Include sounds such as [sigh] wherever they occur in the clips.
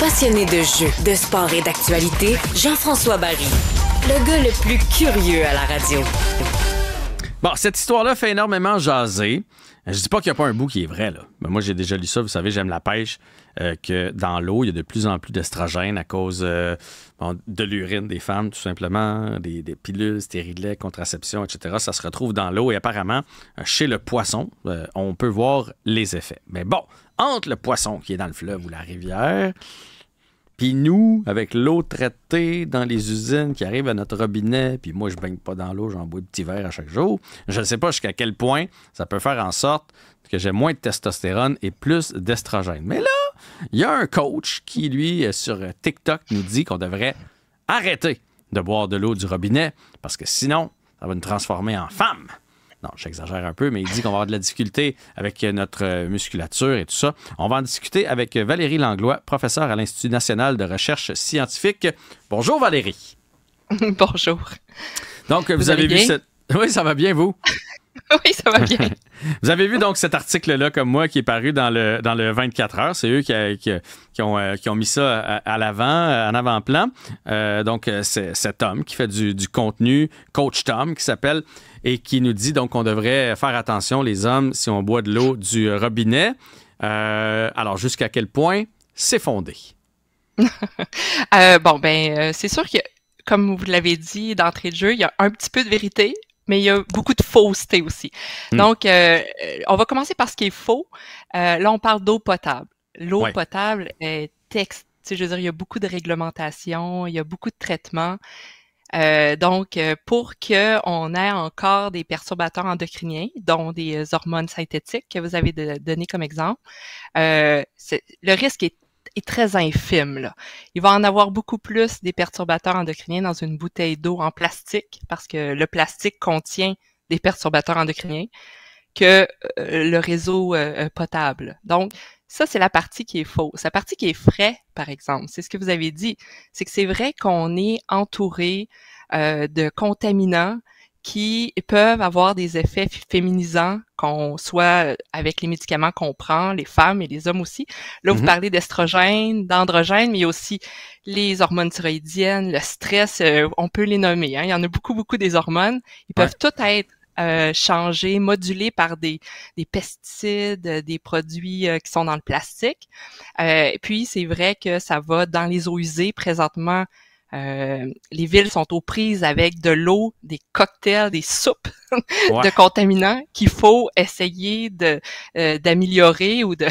Passionné de jeux, de sport et d'actualité, Jean-François Barry, le gars le plus curieux à la radio. Bon, cette histoire-là fait énormément jaser. Je dis pas qu'il n'y a pas un bout qui est vrai, là. Mais moi, j'ai déjà lu ça, vous savez, j'aime la pêche, euh, que dans l'eau, il y a de plus en plus d'estrogènes à cause euh, de l'urine des femmes, tout simplement, des, des pilules, stérilets, contraception, etc. Ça se retrouve dans l'eau et apparemment, euh, chez le poisson, on peut voir les effets. Mais bon, entre le poisson qui est dans le fleuve ou la rivière puis nous, avec l'eau traitée dans les usines qui arrive à notre robinet, puis moi, je baigne pas dans l'eau, j'en bois des petits verres à chaque jour. Je ne sais pas jusqu'à quel point ça peut faire en sorte que j'ai moins de testostérone et plus d'estrogène. Mais là, il y a un coach qui, lui, euh, sur TikTok, nous dit qu'on devrait arrêter de boire de l'eau du robinet parce que sinon, ça va nous transformer en femme. Non, j'exagère un peu, mais il dit qu'on va avoir de la difficulté avec notre euh, musculature et tout ça. On va en discuter avec Valérie Langlois, professeure à l'Institut national de recherche scientifique. Bonjour Valérie. [laughs] Bonjour. Donc, vous, vous avez vu cette... Oui, ça va bien, vous? [laughs] oui, ça va bien. [laughs] Vous avez vu donc cet article-là, comme moi, qui est paru dans le, dans le 24 heures. C'est eux qui, euh, ont, mis ça euh, à, l'avant, euh, en avant-plan. donc, c'est cet homme qui fait du, contenu, Coach Tom, qui s'appelle, et qui nous dit donc qu'on devrait faire attention, les hommes, si on boit de l'eau du robinet. alors, jusqu'à quel point c'est fondé? [laughs] bon, ben, c'est sûr que comme vous l'avez dit d'entrée de jeu, il y a un petit peu de vérité mais il y a beaucoup de fausseté aussi. Hmm. Donc, euh, euh, on va commencer par ce qui est faux. Euh, là, on parle d'eau potable. L'eau potable est texte. Tu sais, je veux dire, il y a beaucoup de réglementations, il y a beaucoup de traitements. Euh, donc, euh, pour qu'on ait encore des perturbateurs endocriniens, dont des hormones synthétiques que vous avez données donné comme exemple, le risque est est très infime. Il va en avoir beaucoup plus des perturbateurs endocriniens dans une bouteille d'eau en plastique, parce que le plastique contient des perturbateurs endocriniens, que euh, le réseau euh, euh, potable. Donc, ça, c'est la partie qui est fausse. La partie qui est frais, par exemple, c'est ce que vous avez dit, c'est que c'est vrai qu'on est entouré de contaminants qui peuvent avoir des effets féminisants, qu'on soit euh, avec les médicaments qu'on prend, les femmes et les hommes aussi. Là, vous mm-hmm. parlez d'estrogène, d'androgènes, mais aussi les hormones thyroïdiennes, le stress, euh, on peut les nommer. Hein. Il y en a beaucoup, beaucoup des hormones. Ils peuvent tout toutes être euh, changés, modulés par des, des pesticides, euh, des produits qui sont dans le plastique. Euh, puis c'est vrai que ça va dans les eaux usées présentement. Euh, les villes sont aux prises avec de l'eau, des cocktails, des soupes [laughs] de contaminants qu'il faut essayer de euh, d'améliorer ou [laughs] de,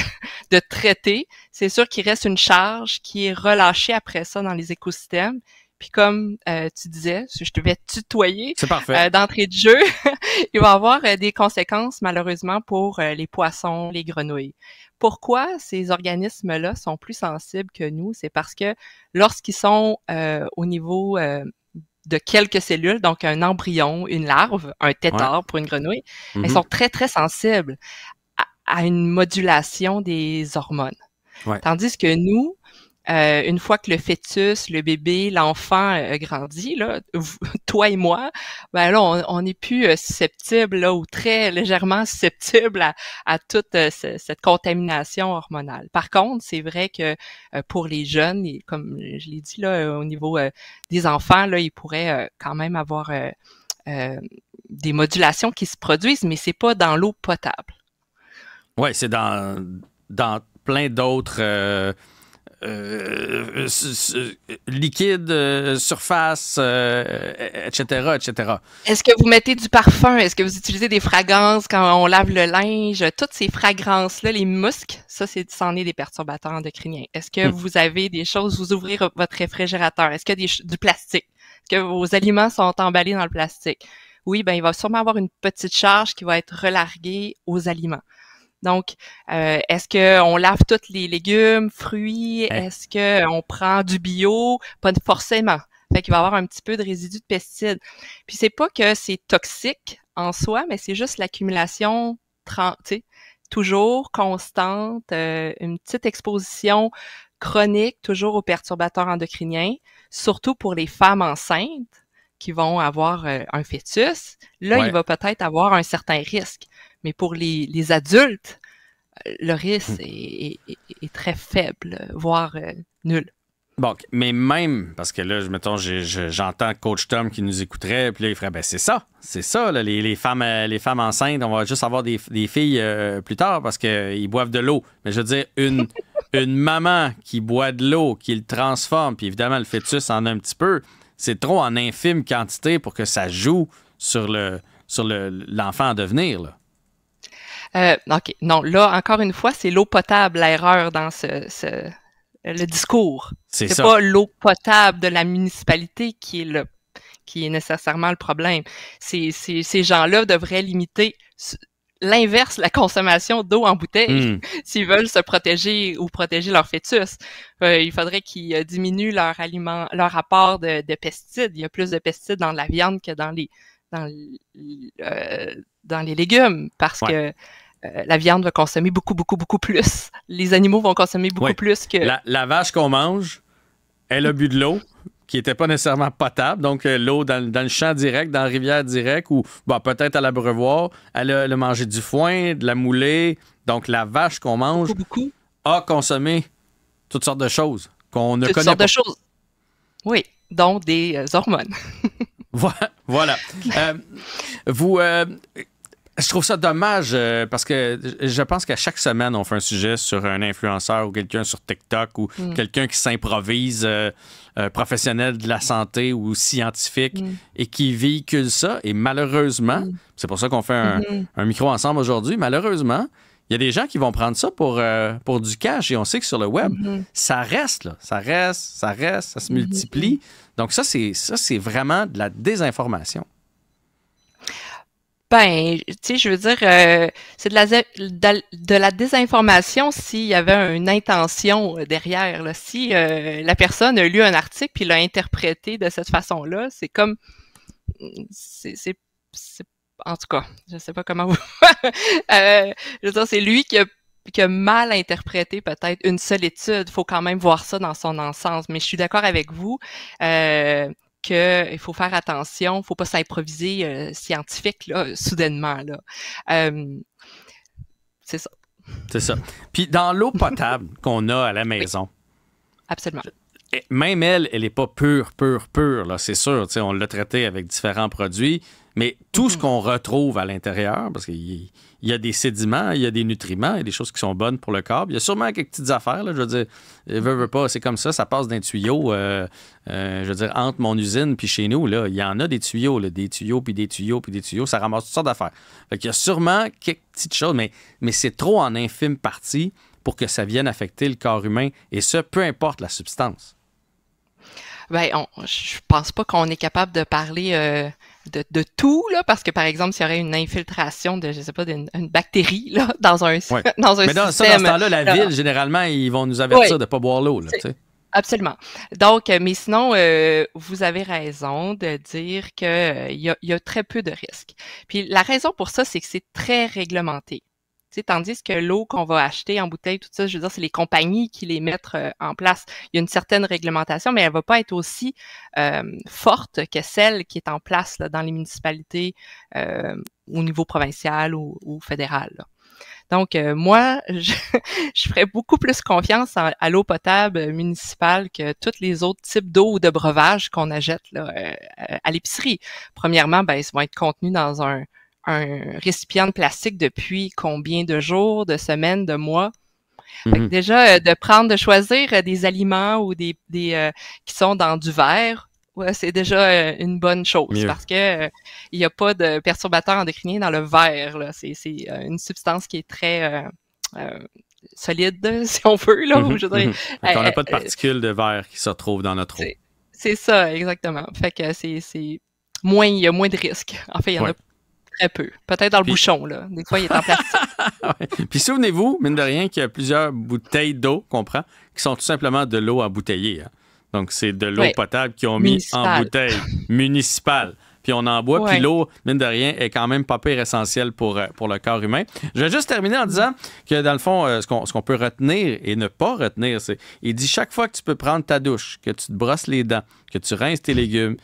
traiter. C'est sûr qu'il reste une charge qui est relâchée après ça dans les écosystèmes. Puis comme euh, tu disais, si je devais tutoyer d'entrée de jeu, [laughs] il va y avoir des conséquences malheureusement pour les poissons, les grenouilles. Pourquoi ces organismes-là sont plus sensibles que nous? C'est parce que lorsqu'ils sont euh, au niveau euh, de quelques cellules, donc un embryon, une larve, un tétard pour une grenouille, ils elles mm-hmm. sont très, très sensibles à, une modulation des hormones. Tandis que nous, euh, une fois que le fœtus, le bébé, l'enfant euh, grandit, [laughs] toi et moi, ben là, on n'est plus euh, susceptible ou très légèrement susceptible à, toute cette contamination hormonale. Par contre, c'est vrai que pour les jeunes, comme je l'ai dit là, au niveau des enfants, là, ils pourraient quand même avoir des modulations qui se produisent, mais c'est pas dans l'eau potable. Oui, c'est dans, dans plein d'autres euh, liquide, euh, surface, etc., euh, etc. Est-ce que vous mettez du parfum? Est-ce que vous utilisez des fragrances quand on lave le linge? Toutes ces fragrances-là, les musques, ça, c'est est, est, des perturbateurs endocriniens. Est-ce que hmm. vous avez des choses, vous ouvrez votre réfrigérateur? Est-ce que du plastique? Est-ce que vos aliments sont emballés dans le plastique? oui, ben, il va sûrement avoir une petite charge qui va être relarguée aux aliments. Donc, euh, est-ce qu'on lave tous les légumes, fruits? Est-ce qu'on prend du bio? Pas forcément. Fait qu'il va y avoir un petit peu de résidus de pesticides. Puis c'est pas que c'est toxique en soi, mais c'est juste l'accumulation toujours constante, euh, une petite exposition chronique toujours aux perturbateurs endocriniens, surtout pour les femmes enceintes qui vont avoir euh, un fœtus. Là, il va peut-être avoir un certain risque. Mais pour les, adultes, le risque hmm. est, très faible, voire euh, nul. Bon, mais même, parce que là, mettons, j'entends Coach Tom qui nous écouterait, puis là, il ferait, ben c'est ça, c'est ça, les, femmes, euh, les femmes enceintes, on va juste avoir des, filles euh, plus tard parce qu'ils boivent de l'eau. Mais je veux dire, [laughs] une, maman qui boit de l'eau, qui le transforme, puis évidemment, le fœtus en a un petit peu, c'est trop en infime quantité pour que ça joue sur l'enfant le, sur le, à devenir, euh, OK, non, là, encore une fois, c'est l'eau potable, l'erreur dans ce, ce, le discours. C'est pas l'eau potable de la municipalité qui est, le, qui est nécessairement le problème. C'est ces gens-là devraient limiter l'inverse, la consommation d'eau en bouteille, hmm. [laughs] s'ils veulent se protéger ou protéger leur fœtus. Euh, il faudrait qu'ils euh, diminuent leur aliment, leur apport de, de, pesticides. Il y a plus de pesticides dans la viande que dans les dans, euh, dans les légumes parce que euh, la viande va consommer beaucoup, beaucoup, beaucoup plus. [laughs] Les animaux vont consommer beaucoup plus que. La, vache qu'on mange, elle a bu de l'eau qui n'était pas nécessairement potable. Donc, euh, l'eau dans, dans, le champ direct, dans la rivière direct ou bah, peut-être à l'abreuvoir, elle, elle, a mangé du foin, de la moulée. Donc, la vache qu'on mange a consommé toutes sortes de choses qu'on ne toutes sortes de choses. Oui, dont des hormones. [laughs] Voilà. [laughs] Euh, vous. Euh, je trouve ça dommage euh, parce que je pense qu'à chaque semaine, on fait un sujet sur un influenceur ou quelqu'un sur TikTok ou mm. quelqu'un qui s'improvise professionnel de la santé ou scientifique mm. et qui véhicule ça. Et malheureusement, mm. c'est pour ça qu'on fait un, mm-hmm. micro ensemble aujourd'hui, malheureusement, il y a des gens qui vont prendre ça pour, euh, pour du cash et on sait que sur le web, mhm. ça reste, là, ça reste, ça reste, ça se mhm. multiplie. Donc ça, c'est ça, c'est vraiment de la désinformation. Ben, tu sais, je veux dire, euh, c'est de la, de la désinformation s'il y avait une intention euh, derrière. Là. Si la personne a lu un article puis l'a interprété de cette façon-là, c'est comme, c'est en tout cas, je sais pas comment vous. [laughs] Euh, c'est lui qui a, mal interprété peut-être une seule étude. faut quand même voir ça dans son ensemble. Mais je suis d'accord avec vous. Euh, qu'il faut faire attention, faut pas s'improviser euh, scientifique soudainement. c'est ça. C'est ça. Puis dans l'eau potable [laughs] qu'on a à la maison. Absolument même elle, elle n'est pas pure, pure, pure, là, c'est sûr. On l'a traité avec différents produits, mais tout ce mm-hmm. qu'on retrouve à l'intérieur, parce qu'il y a des sédiments, il y a des nutriments, il y a des choses qui sont bonnes pour le corps. Il y a sûrement quelques petites affaires, là, je veux dire, eh, pas, c'est comme ça, ça passe d'un tuyau, euh, euh, je veux dire, entre mon usine puis chez nous, là, il y en a des tuyaux, des tuyaux, puis des tuyaux, puis des tuyaux, ça ramasse toutes sortes d'affaires. Fait y a sûrement quelques petites choses, mais, mais c'est trop en infime partie pour que ça vienne affecter le corps humain, et ce, peu importe la substance ben, on, je pense pas qu'on est capable de parler euh, de, tout, là, parce que par exemple, s'il y aurait une infiltration de, je sais pas, d'une bactérie [laughs] [laughs] dans un, Mais dans, ce temps-là, la ville, généralement, ils vont nous avertir de ne pas boire l'eau. Absolument. Donc, euh, mais sinon, euh, vous avez raison de dire qu'il y a très peu de risques. Puis la raison pour ça, c'est que c'est très réglementé. Tandis que l'eau qu'on va acheter en bouteille, tout ça, je veux dire, c'est les compagnies qui les mettent euh, en place. Il y a une certaine réglementation, mais elle ne va pas être aussi euh, forte que celle qui est en place dans les municipalités euh, au niveau provincial ou, fédéral. Donc, moi, [laughs] je, ferai ferais beaucoup plus confiance à, l'eau potable municipale que tous les autres types d'eau ou de breuvage qu'on achète à l'épicerie. Premièrement, ben, ils vont être contenus dans un, un récipient de plastique depuis combien de jours, de semaines, de mois? Mhm. Déjà, euh, de prendre, de choisir euh, des aliments ou des, des euh, qui sont dans du verre, c'est déjà une bonne chose parce que il n'y a pas de perturbateur endocrinien dans le verre. C'est une substance qui est très solide, [laughs] si on veut. Là, mhm, mhm. on n'a pas de particules de verre qui se retrouvent dans notre eau. C'est ça, exactement. Fait que c'est moins, il y a moins de risques. En fait, il y en a peu. Peut-être dans le bouchon, là. Des fois, il est en plastique. [laughs] Puis souvenez-vous, mine de rien, qu'il y a plusieurs bouteilles d'eau qu'on prend qui sont tout simplement de l'eau à bouteiller. Hein. Donc, c'est de l'eau potable qu'ils ont mis en bouteille municipale. Puis on en boit, puis l'eau, mine de rien, est quand même pas pire essentielle pour, euh, pour le corps humain. Je vais juste terminer en disant que, dans le fond, euh, ce qu'on peut retenir et ne pas retenir, c'est il dit chaque fois que tu peux prendre ta douche, que tu te brosses les dents, que tu rinces tes légumes,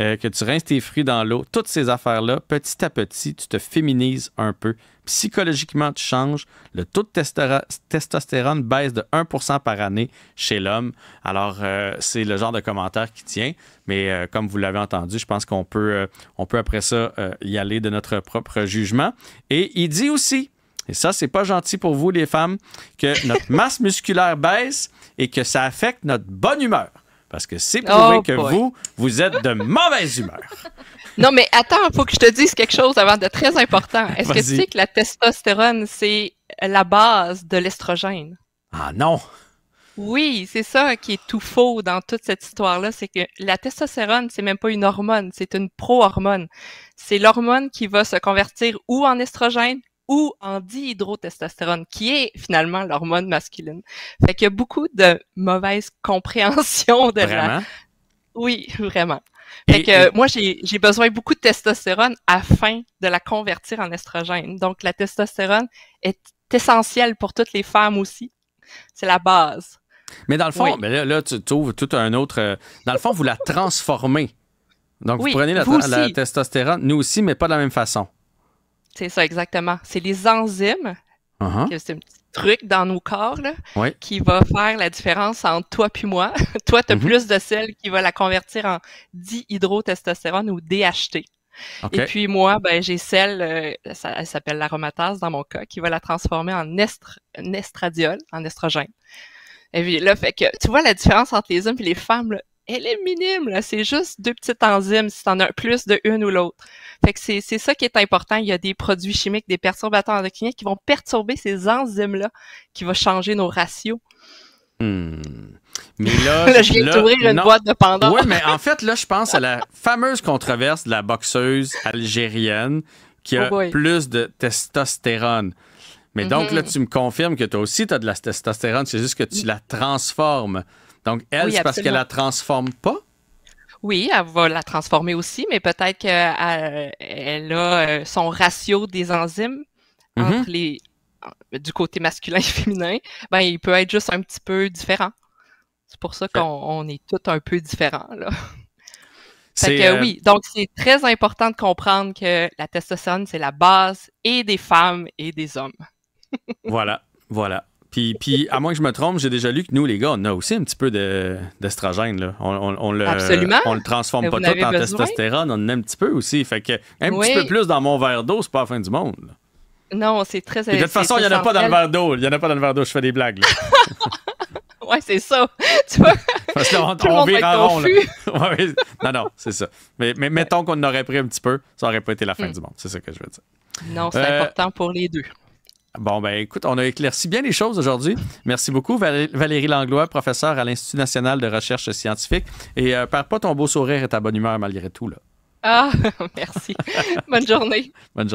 euh, que tu rinces tes fruits dans l'eau, toutes ces affaires-là, petit à petit, tu te féminises un peu. Psychologiquement, tu changes. Le taux de testostérone baisse de 1% par année chez l'homme. Alors, euh, c'est le genre de commentaire qui tient. Mais euh, comme vous l'avez entendu, je pense qu'on peut, on peut après ça y aller de notre propre jugement. Et il dit aussi, et ça, c'est pas gentil pour vous, les femmes, que notre masse musculaire baisse et que ça affecte notre bonne humeur parce que c'est oh, prouvé que vous, vous êtes de mauvaise humeur. [laughs] Non, mais attends, il faut que je te dise quelque chose avant de très important. Est-ce que tu sais que la testostérone, c'est la base de l'estrogène? Ah non! Oui, c'est ça qui est tout faux dans toute cette histoire-là, c'est que la testostérone, c'est même pas une hormone, c'est une pro-hormone. C'est l'hormone qui va se convertir ou en estrogène ou en dihydrotestostérone, qui est finalement l'hormone masculine. Fait qu'il y a beaucoup de mauvaise [laughs] compréhension de vraiment? Oui, vraiment. Fait que moi, j'ai besoin beaucoup de testostérone afin de la convertir en estrogène. Donc, la testostérone est essentielle pour toutes les femmes aussi. C'est la base. Mais dans le fond, là, tu trouves tout un autre. Euh, dans le fond, vous la [laughs] transformez. Donc, vous prenez la testostérone, nous aussi, mais pas de la même façon. C'est ça, exactement. C'est les enzymes, uh-huh. c'est un petit truc dans nos corps qui va faire la différence entre toi puis moi. [laughs] toi, tu as mm-hmm. plus de sel qui va la convertir en dihydrotestostérone ou DHT. Et puis moi, ben, j'ai celle, euh, elle s'appelle l'aromatase dans mon cas, qui va la transformer en estradiol, en estrogène. Et puis là, fait que tu vois la différence entre les hommes et les femmes, elle est minime, là. C'est juste deux petites enzymes, si en as plus de une ou l'autre. c'est, ça qui est important. Il y a des produits chimiques, des perturbateurs endocriniens qui vont perturber ces enzymes-là, qui vont changer nos ratios. Hmm. Mais [laughs] là, je viens d'ouvrir une boîte de Pandore. Oui, mais en fait, là, je pense à la fameuse controverse de la boxeuse algérienne qui a oh plus de testostérone. Mais donc, là, mm-hmm. tu me confirmes que toi aussi, tu as de la testostérone, c'est juste que tu mm. la transformes. Donc, elle, c'est parce qu'elle la transforme pas? Oui, elle va la transformer aussi, mais peut-être qu'elle euh, a euh, son ratio des enzymes mm-hmm. entre les, euh, du côté masculin et [laughs] féminin. Ben, il peut être juste un petit peu différent. C'est pour ça qu'on est tous un peu différents. Là. [laughs] oui, donc c'est très important de comprendre que la testostérone, c'est la base et des femmes et des hommes. [laughs] voilà, voilà. Puis, à moins que je me trompe, j'ai déjà lu que nous, les gars, on a aussi un petit peu d'estrogène. on, on, le, on le transforme pas tout en testostérone, on en a un petit peu aussi. Fait que un petit peu plus dans mon verre d'eau, c'est pas la fin du monde. Non, c'est très. de toute façon, il n'y en a pas dans le verre d'eau. Il n'y en a pas dans le verre d'eau. Je fais des blagues. [laughs] ouais, c'est ça. [laughs] Tu vois? Parce qu'on on vire en rond. [laughs] non, non, c'est ça. Mais, mettons qu'on en aurait pris un petit peu, ça aurait pas été la fin mm. du monde. C'est ça que je veux dire. Non, c'est euh, important pour les deux. Bon, ben écoute, on a éclairci bien les choses aujourd'hui. Merci beaucoup, Valérie Langlois, professeure à l'Institut national de recherche scientifique. Et par euh, perds pas ton beau sourire et ta bonne humeur malgré tout. Là. Ah, [laughs] merci. bonne journée. Bonne journée.